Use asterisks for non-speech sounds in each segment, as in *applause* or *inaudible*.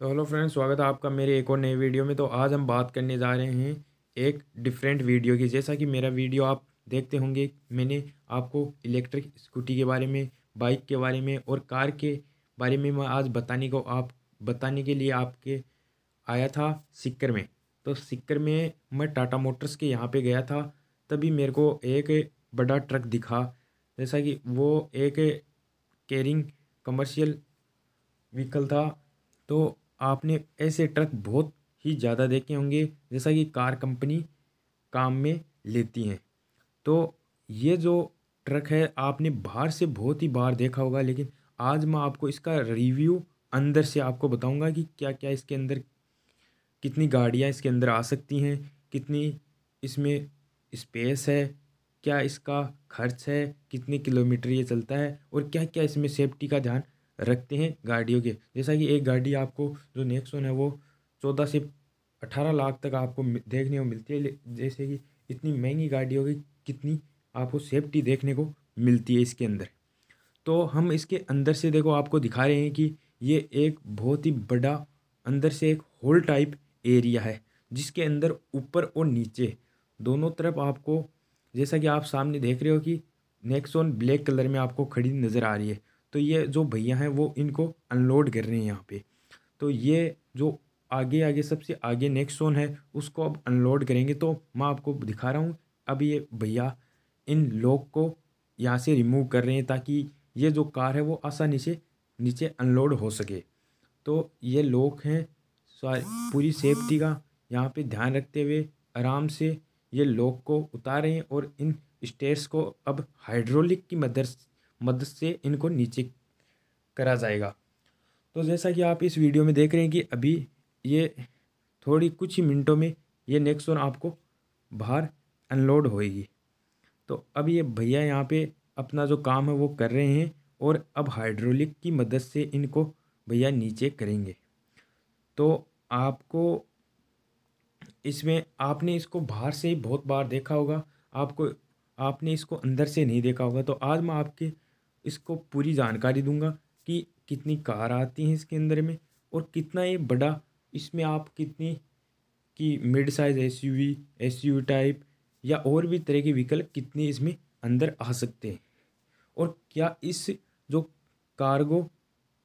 तो hello friends स्वागत है आपका मेरे एक और नए वीडियो में तो आज हम बात करने जा रहे हैं एक डिफरेंट वीडियो की जैसा कि मेरा वीडियो आप देखते होंगे मैंने आपको इलेक्ट्रिक स्कूटी के बारे में बाइक के बारे में और कार के बारे में मैं आज बताने को आप बताने के लिए आपके आया था सिक्कर में तो सिक्कर में मैं टाटा मोटर्स के यहाँ पर गया था तभी मेरे को एक बड़ा ट्रक दिखा जैसा कि वो एक कैरिंग कमर्शियल व्हीकल था तो आपने ऐसे ट्रक बहुत ही ज़्यादा देखे होंगे जैसा कि कार कंपनी काम में लेती हैं तो ये जो ट्रक है आपने बाहर से बहुत ही बाहर देखा होगा लेकिन आज मैं आपको इसका रिव्यू अंदर से आपको बताऊंगा कि क्या क्या इसके अंदर कितनी गाड़ियाँ इसके अंदर आ सकती हैं कितनी इसमें स्पेस है क्या इसका खर्च है कितने किलोमीटर ये चलता है और क्या क्या इसमें सेफ्टी का ध्यान रखते हैं गाड़ियों के जैसा कि एक गाड़ी आपको जो नेक्सोन है वो चौदह से अठारह लाख तक आपको देखने को मिलती है जैसे कि इतनी महंगी गाड़ियों की कितनी आपको सेफ्टी देखने को मिलती है इसके अंदर तो हम इसके अंदर से देखो आपको दिखा रहे हैं कि ये एक बहुत ही बड़ा अंदर से एक होल टाइप एरिया है जिसके अंदर ऊपर और नीचे दोनों तरफ आपको जैसा कि आप सामने देख रहे हो कि नेक्सोन ब्लैक कलर में आपको खड़ी नज़र आ रही है तो ये जो भैया हैं वो इनको अनलोड कर रहे हैं यहाँ पे तो ये जो आगे आगे सबसे आगे नेक्स्ट जोन है उसको अब अनलोड करेंगे तो मैं आपको दिखा रहा हूँ अब ये भैया इन लोग को यहाँ से रिमूव कर रहे हैं ताकि ये जो कार है वो आसानी से नीचे अनलोड हो सके तो ये लोग हैं पूरी सेफ्टी का यहाँ पे ध्यान रखते हुए आराम से ये लोग को उतार रहे हैं और इन स्टेयर्स को अब हाइड्रोलिक की मदद मदद से इनको नीचे करा जाएगा तो जैसा कि आप इस वीडियो में देख रहे हैं कि अभी ये थोड़ी कुछ ही मिनटों में ये नेक्सोन आपको बाहर अनलोड होएगी तो अब ये भैया यहाँ पे अपना जो काम है वो कर रहे हैं और अब हाइड्रोलिक की मदद से इनको भैया नीचे करेंगे तो आपको इसमें आपने इसको बाहर से ही बहुत बार देखा होगा आपको आपने इसको अंदर से नहीं देखा होगा तो आज मैं आपके इसको पूरी जानकारी दूंगा कि कितनी कार आती हैं इसके अंदर में और कितना ये बड़ा इसमें आप कितनी की mid size S U V S U type या और भी तरह के व्हीकल कितने इसमें अंदर आ सकते हैं और क्या इस जो कार्गो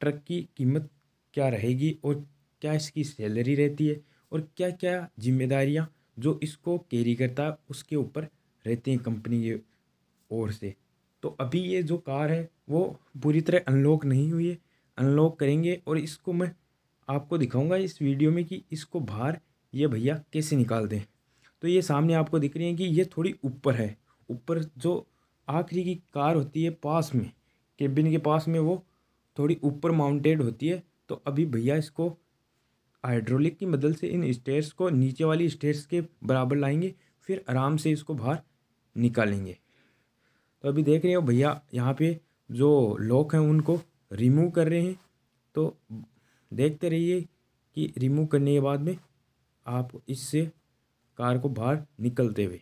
ट्रक की कीमत क्या रहेगी और क्या इसकी सैलरी रहती है और क्या क्या जिम्मेदारियां जो इसको कैरी करता है उसके ऊपर रहती हैं कंपनी के ओर से तो अभी ये जो कार है वो पूरी तरह अनलॉक नहीं हुई है अनलॉक करेंगे और इसको मैं आपको दिखाऊंगा इस वीडियो में कि इसको बाहर ये भैया कैसे निकाल दें तो ये सामने आपको दिख रही है कि ये थोड़ी ऊपर है ऊपर जो आखिरी की कार होती है पास में केबिन के पास में वो थोड़ी ऊपर माउंटेड होती है तो अभी भैया इसको हाइड्रोलिक की मदद से इन स्टेयर्स को नीचे वाली स्टेयर्स के बराबर लाएंगे फिर आराम से इसको बाहर निकालेंगे तो अभी देख रहे हो भैया यहाँ पे जो लॉक हैं उनको रिमूव कर रहे हैं तो देखते रहिए कि रिमूव करने के बाद में आप इससे कार को बाहर निकलते हुए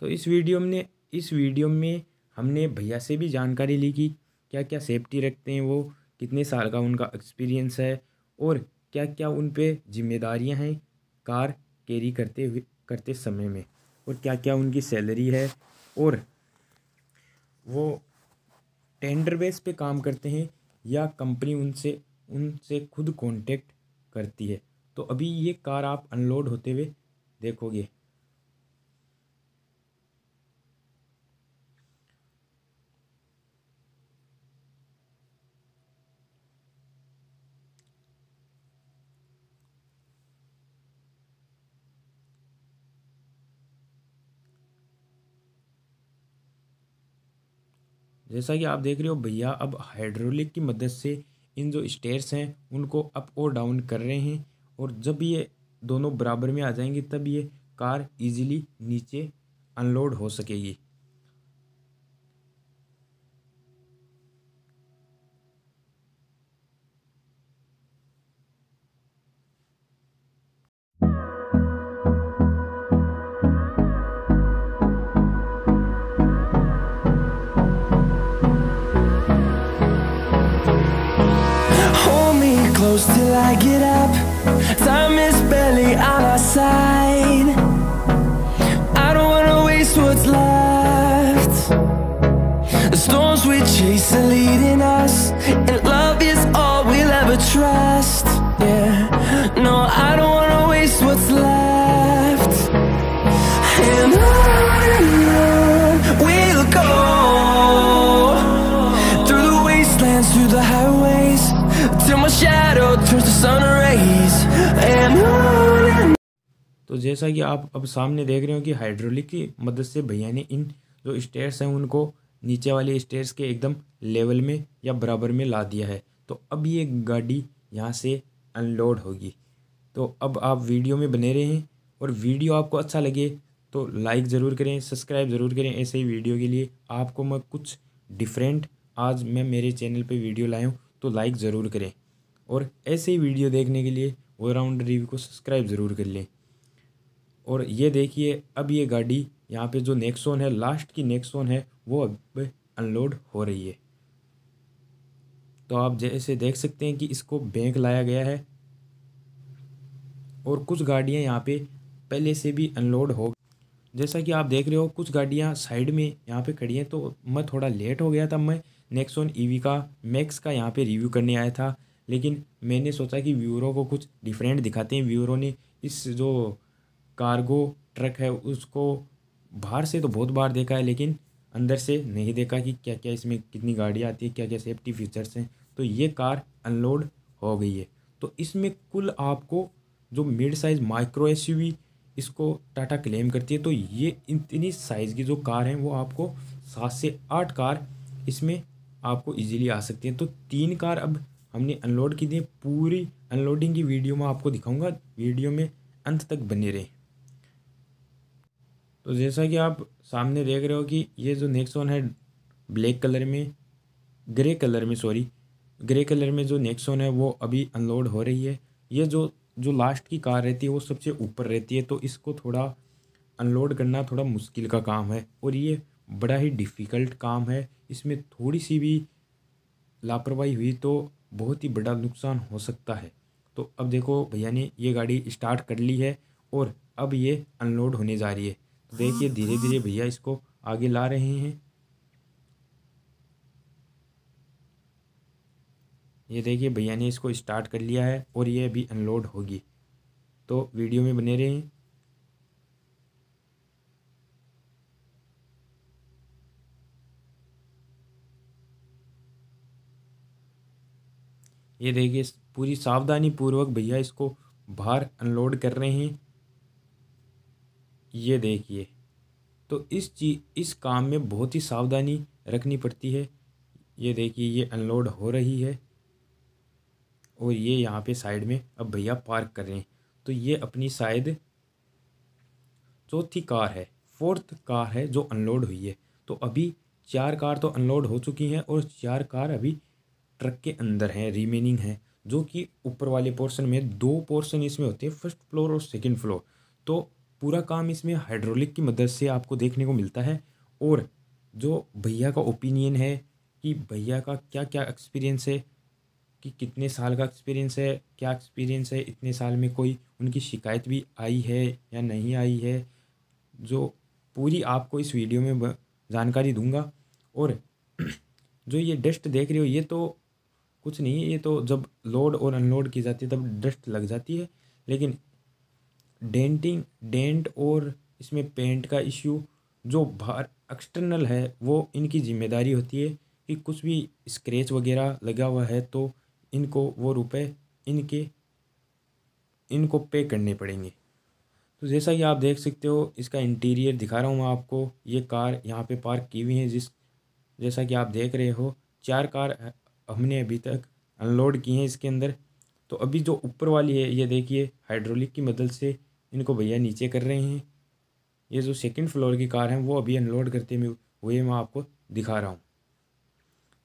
तो इस वीडियो में इस वीडियो में हमने भैया से भी जानकारी ली कि क्या क्या सेफ्टी रखते हैं वो कितने साल का उनका एक्सपीरियंस है और क्या क्या उन पर जिम्मेदारियाँ हैं कार कैरी करते हुए करते समय में और क्या क्या उनकी सैलरी है और वो टेंडर बेस पे काम करते हैं या कंपनी उनसे उनसे खुद कांटेक्ट करती है तो अभी ये कार आप अनलोड होते हुए देखोगे जैसा कि आप देख रहे हो भैया अब हाइड्रोलिक की मदद से इन जो स्टेयर्स हैं उनको अप और डाउन कर रहे हैं और जब ये दोनों बराबर में आ जाएंगे तब ये कार इजीली नीचे अनलोड हो सकेगी I get up Time is barely on our side I don't wanna waste what's left The storms we chase are leading us And love is all we'll ever trust Yeah, no, I don't wanna waste what's left And on we'll go Through the wastelands, through the highways तो जैसा कि आप अब सामने देख रहे हो कि हाइड्रोलिक की मदद से भैया ने इन जो स्टेयर्स हैं उनको नीचे वाले स्टेयर्स के एकदम लेवल में या बराबर में ला दिया है तो अब ये गाड़ी यहाँ से अनलोड होगी तो अब आप वीडियो में बने रहे हैं और वीडियो आपको अच्छा लगे तो लाइक ज़रूर करें सब्सक्राइब ज़रूर करें ऐसे ही वीडियो के लिए आपको मैं कुछ डिफरेंट आज मैं मेरे चैनल पर वीडियो लाया हूँ तो लाइक ज़रूर करें और ऐसे ही वीडियो देखने के लिए ऑलराउंड रिव्यू को सब्सक्राइब ज़रूर कर लें और ये देखिए अब ये गाड़ी यहाँ पे जो नेक्सोन है लास्ट की नेक्सोन है वो अब अनलोड हो रही है तो आप जैसे देख सकते हैं कि इसको बैंक लाया गया है और कुछ गाड़ियाँ यहाँ पे पहले से भी अनलोड हो जैसा कि आप देख रहे हो कुछ गाड़ियाँ साइड में यहाँ पे खड़ी हैं तो मैं थोड़ा लेट हो गया था मैं नेक्सोन ईवी e का मैक्स का यहाँ पे रिव्यू करने आया था लेकिन मैंने सोचा कि व्यूरो को कुछ डिफरेंट दिखाते हैं व्यूरो ने इस जो कार्गो ट्रक है उसको बाहर से तो बहुत बार देखा है लेकिन अंदर से नहीं देखा कि क्या क्या इसमें कितनी गाड़ियाँ आती है क्या क्या सेफ्टी फीचर्स हैं तो ये कार अनलोड हो गई है तो इसमें कुल आपको जो मिड साइज़ माइक्रो एस इसको टाटा क्लेम करती है तो ये इतनी साइज़ की जो कार हैं वो आपको सात से आठ कार इसमें आपको इजीली आ सकती हैं तो तीन कार अब हमने अनलोड की दी पूरी अनलोडिंग की वीडियो में आपको दिखाऊंगा वीडियो में अंत तक बने रहें तो जैसा कि आप सामने देख रहे हो कि ये जो नेक्सोन है ब्लैक कलर में ग्रे कलर में सॉरी ग्रे कलर में जो नेक्सोन है वो अभी अनलोड हो रही है ये जो जो लास्ट की कार रहती है वो सबसे ऊपर रहती है तो इसको थोड़ा अनलोड करना थोड़ा मुश्किल का काम है और ये बड़ा ही डिफ़िकल्ट काम है इसमें थोड़ी सी भी लापरवाही हुई तो बहुत ही बड़ा नुकसान हो सकता है तो अब देखो भैया ने ये गाड़ी स्टार्ट कर ली है और अब ये अनलोड होने जा रही है तो देखिए धीरे धीरे भैया इसको आगे ला रहे हैं ये देखिए भैया ने इसको स्टार्ट कर लिया है और ये अभी अनलोड होगी तो वीडियो में बने रहें ये देखिए पूरी सावधानी पूर्वक भैया इसको बाहर अनलोड कर रहे हैं ये देखिए तो इस चीज इस काम में बहुत ही सावधानी रखनी पड़ती है ये देखिए ये अनलोड हो रही है और ये यहाँ पे साइड में अब भैया पार्क कर रहे हैं तो ये अपनी शायद चौथी कार है फोर्थ कार है जो अनलोड हुई है तो अभी चार कार तो अनलोड हो चुकी हैं और चार कार अभी ट्रक के अंदर हैं रिमेनिंग है जो कि ऊपर वाले पोर्शन में दो पोर्शन इसमें होते हैं फर्स्ट फ्लोर और सेकेंड फ्लोर तो पूरा काम इसमें हाइड्रोलिक की मदद से आपको देखने को मिलता है और जो भैया का ओपिनियन है कि भैया का क्या क्या एक्सपीरियंस है कि कितने साल का एक्सपीरियंस है क्या एक्सपीरियंस है इतने साल में कोई उनकी शिकायत भी आई है या नहीं आई है जो पूरी आपको इस वीडियो में जानकारी दूंगा और *clears throat* जो ये डस्ट देख रहे हो ये तो कुछ नहीं है ये तो जब लोड और अनलोड की जाती है तब डस्ट लग जाती है लेकिन डेंटिंग डेंट और इसमें पेंट का इश्यू जो बाहर एक्सटर्नल है वो इनकी जिम्मेदारी होती है कि कुछ भी स्क्रैच वगैरह लगा हुआ है तो इनको वो रुपए इनके इनको पे करने पड़ेंगे तो जैसा कि आप देख सकते हो इसका इंटीरियर दिखा रहा हूँ मैं आपको ये कार यहाँ पे पार्क की हुई है जिस जैसा कि आप देख रहे हो चार कार हमने अभी तक अनलोड किए हैं इसके अंदर तो अभी जो ऊपर वाली है ये देखिए हाइड्रोलिक की मदद से इनको भैया नीचे कर रहे हैं ये जो सेकंड फ्लोर की कार है वो अभी अनलोड करते हुए मैं आपको दिखा रहा हूँ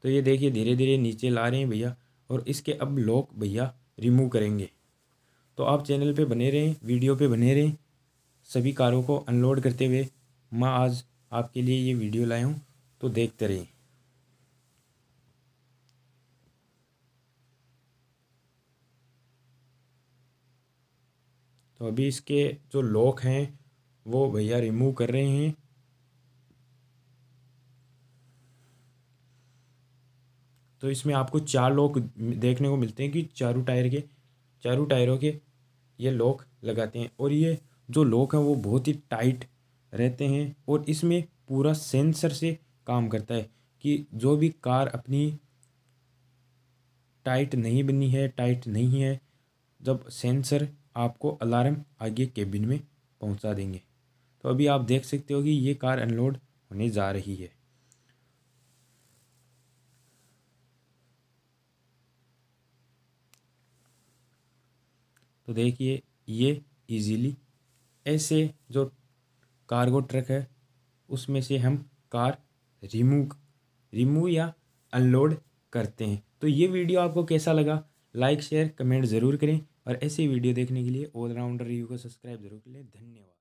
तो ये देखिए धीरे धीरे नीचे ला रहे हैं भैया और इसके अब लॉक भैया रिमूव करेंगे तो आप चैनल पे बने रहें वीडियो पे बने रहें सभी कारों को अनलोड करते हुए मैं आज आपके लिए ये वीडियो लाया हूँ तो देखते रहें तो अभी इसके जो लॉक हैं वो भैया रिमूव कर रहे हैं तो इसमें आपको चार लॉक देखने को मिलते हैं कि चारों टायर के चारों टायरों के ये लॉक लगाते हैं और ये जो लॉक हैं वो बहुत ही टाइट रहते हैं और इसमें पूरा सेंसर से काम करता है कि जो भी कार अपनी टाइट नहीं बनी है टाइट नहीं है जब सेंसर आपको अलार्म आगे केबिन में पहुंचा देंगे तो अभी आप देख सकते हो कि ये कार अनलोड होने जा रही है तो देखिए ये इजीली ऐसे जो कार्गो ट्रक है उसमें से हम कार रिमूव रिमूव या अनलोड करते हैं तो ये वीडियो आपको कैसा लगा लाइक शेयर कमेंट ज़रूर करें और ऐसी वीडियो देखने के लिए ऑलराउंडर रिव्यू को सब्सक्राइब जरूर कर लें धन्यवाद